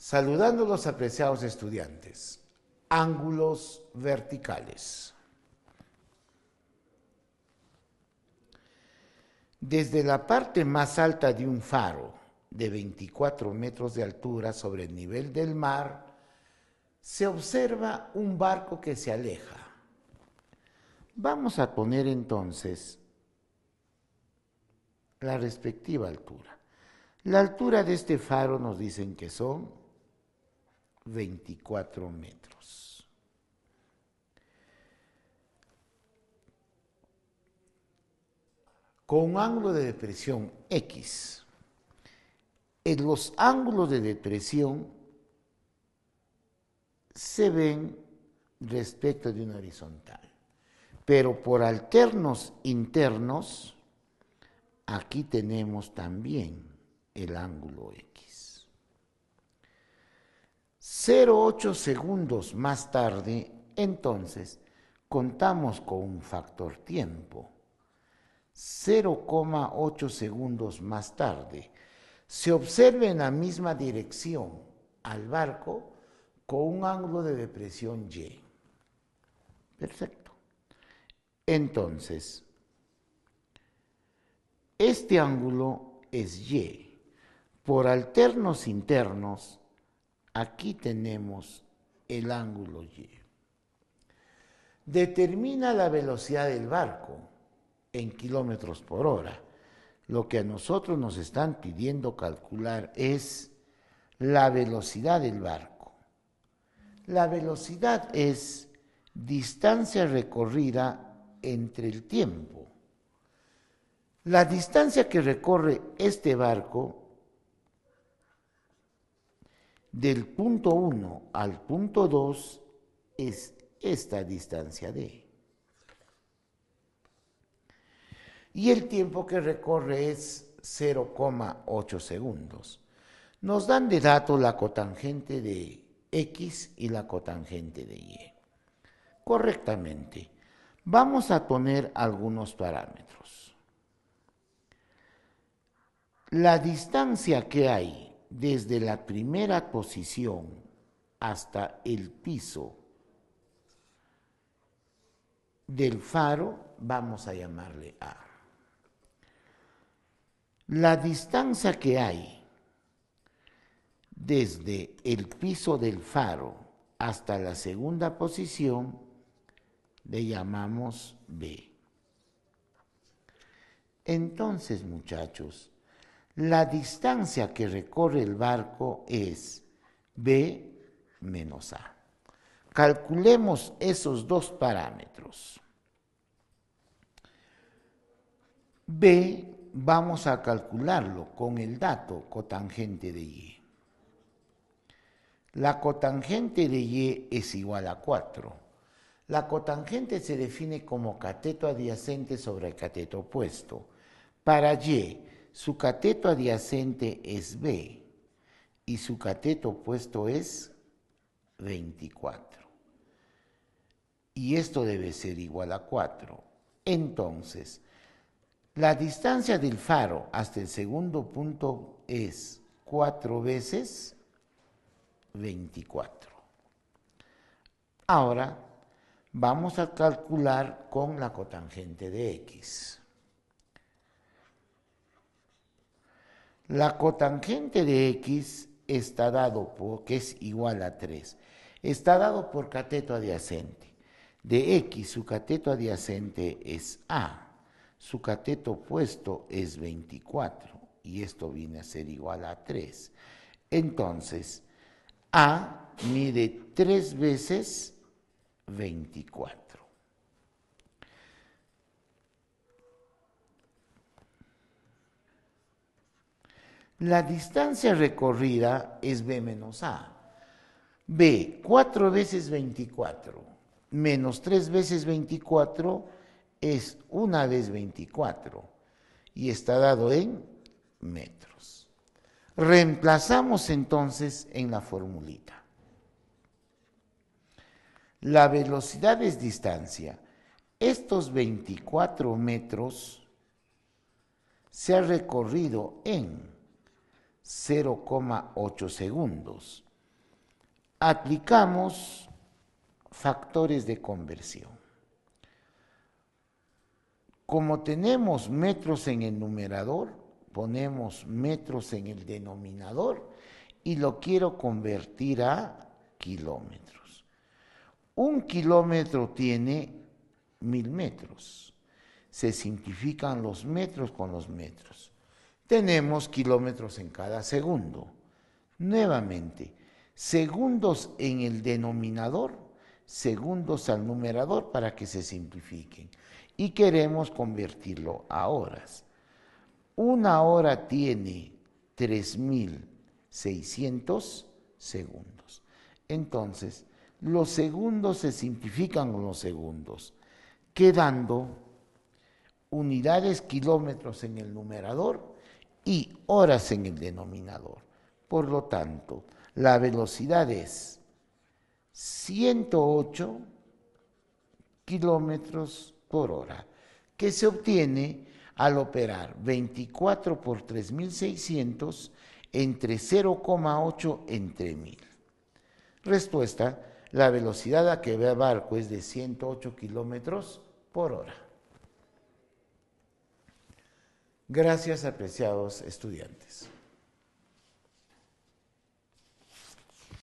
Saludando los apreciados estudiantes, ángulos verticales. Desde la parte más alta de un faro de 24 metros de altura sobre el nivel del mar, se observa un barco que se aleja. Vamos a poner entonces la respectiva altura. La altura de este faro nos dicen que son 24 metros. Con un ángulo de depresión X. En los ángulos de depresión se ven respecto de una horizontal. Pero por alternos internos, aquí tenemos también el ángulo X. 0,8 segundos más tarde, entonces, contamos con un factor tiempo. 0,8 segundos más tarde, se observa en la misma dirección al barco con un ángulo de depresión Y. Perfecto. Entonces, este ángulo es Y. Por alternos internos, Aquí tenemos el ángulo Y. Determina la velocidad del barco en kilómetros por hora. Lo que a nosotros nos están pidiendo calcular es la velocidad del barco. La velocidad es distancia recorrida entre el tiempo. La distancia que recorre este barco del punto 1 al punto 2 es esta distancia D. Y el tiempo que recorre es 0,8 segundos. Nos dan de dato la cotangente de X y la cotangente de Y. Correctamente, vamos a poner algunos parámetros. La distancia que hay desde la primera posición hasta el piso del faro, vamos a llamarle A. La distancia que hay desde el piso del faro hasta la segunda posición le llamamos B. Entonces, muchachos, la distancia que recorre el barco es B menos A. Calculemos esos dos parámetros. B vamos a calcularlo con el dato cotangente de Y. La cotangente de Y es igual a 4. La cotangente se define como cateto adyacente sobre el cateto opuesto. Para Y, su cateto adyacente es B y su cateto opuesto es 24. Y esto debe ser igual a 4. Entonces, la distancia del faro hasta el segundo punto es 4 veces 24. Ahora vamos a calcular con la cotangente de x. La cotangente de X está dado por, que es igual a 3, está dado por cateto adyacente. De X su cateto adyacente es A, su cateto opuesto es 24 y esto viene a ser igual a 3. Entonces, A mide 3 veces 24. La distancia recorrida es B menos A. B, 4 veces 24 menos 3 veces 24 es 1 vez 24 y está dado en metros. Reemplazamos entonces en la formulita. La velocidad es distancia. Estos 24 metros se ha recorrido en 0,8 segundos. Aplicamos factores de conversión. Como tenemos metros en el numerador, ponemos metros en el denominador y lo quiero convertir a kilómetros. Un kilómetro tiene mil metros. Se simplifican los metros con los metros tenemos kilómetros en cada segundo. Nuevamente, segundos en el denominador, segundos al numerador para que se simplifiquen. Y queremos convertirlo a horas. Una hora tiene 3.600 segundos. Entonces, los segundos se simplifican con los segundos, quedando unidades kilómetros en el numerador y horas en el denominador. Por lo tanto, la velocidad es 108 kilómetros por hora, que se obtiene al operar 24 por 3600 entre 0,8 entre 1000. Respuesta: la velocidad a que vea barco es de 108 kilómetros por hora. Gracias, apreciados estudiantes.